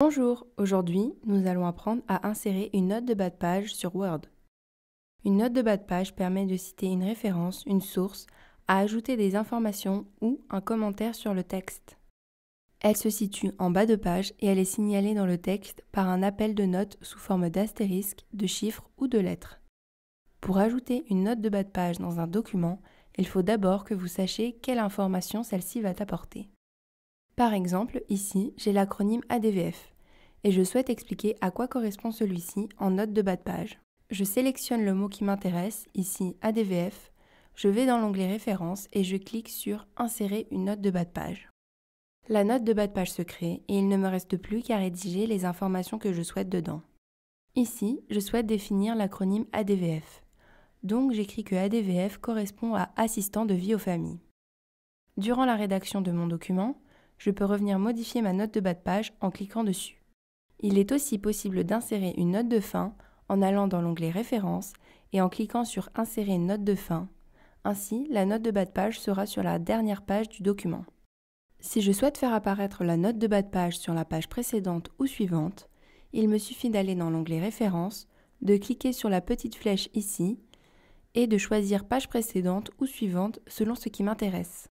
Bonjour, aujourd'hui nous allons apprendre à insérer une note de bas de page sur Word. Une note de bas de page permet de citer une référence, une source, à ajouter des informations ou un commentaire sur le texte. Elle se situe en bas de page et elle est signalée dans le texte par un appel de notes sous forme d'astérisques, de chiffres ou de lettres. Pour ajouter une note de bas de page dans un document, il faut d'abord que vous sachiez quelle information celle-ci va apporter. Par exemple, ici, j'ai l'acronyme ADVF et je souhaite expliquer à quoi correspond celui-ci en note de bas de page. Je sélectionne le mot qui m'intéresse, ici ADVF, je vais dans l'onglet Références et je clique sur Insérer une note de bas de page. La note de bas de page se crée et il ne me reste plus qu'à rédiger les informations que je souhaite dedans. Ici, je souhaite définir l'acronyme ADVF. Donc j'écris que ADVF correspond à Assistant de vie aux familles. Durant la rédaction de mon document, je peux revenir modifier ma note de bas de page en cliquant dessus. Il est aussi possible d'insérer une note de fin en allant dans l'onglet Références et en cliquant sur Insérer une note de fin. Ainsi, la note de bas de page sera sur la dernière page du document. Si je souhaite faire apparaître la note de bas de page sur la page précédente ou suivante, il me suffit d'aller dans l'onglet Références, de cliquer sur la petite flèche ici et de choisir page précédente ou suivante selon ce qui m'intéresse.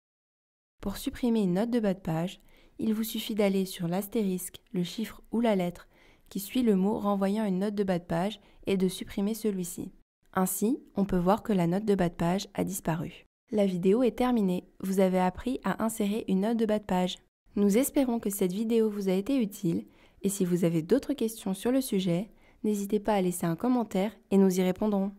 Pour supprimer une note de bas de page, il vous suffit d'aller sur l'astérisque, le chiffre ou la lettre qui suit le mot renvoyant une note de bas de page et de supprimer celui-ci. Ainsi, on peut voir que la note de bas de page a disparu. La vidéo est terminée, vous avez appris à insérer une note de bas de page. Nous espérons que cette vidéo vous a été utile et si vous avez d'autres questions sur le sujet, n'hésitez pas à laisser un commentaire et nous y répondrons.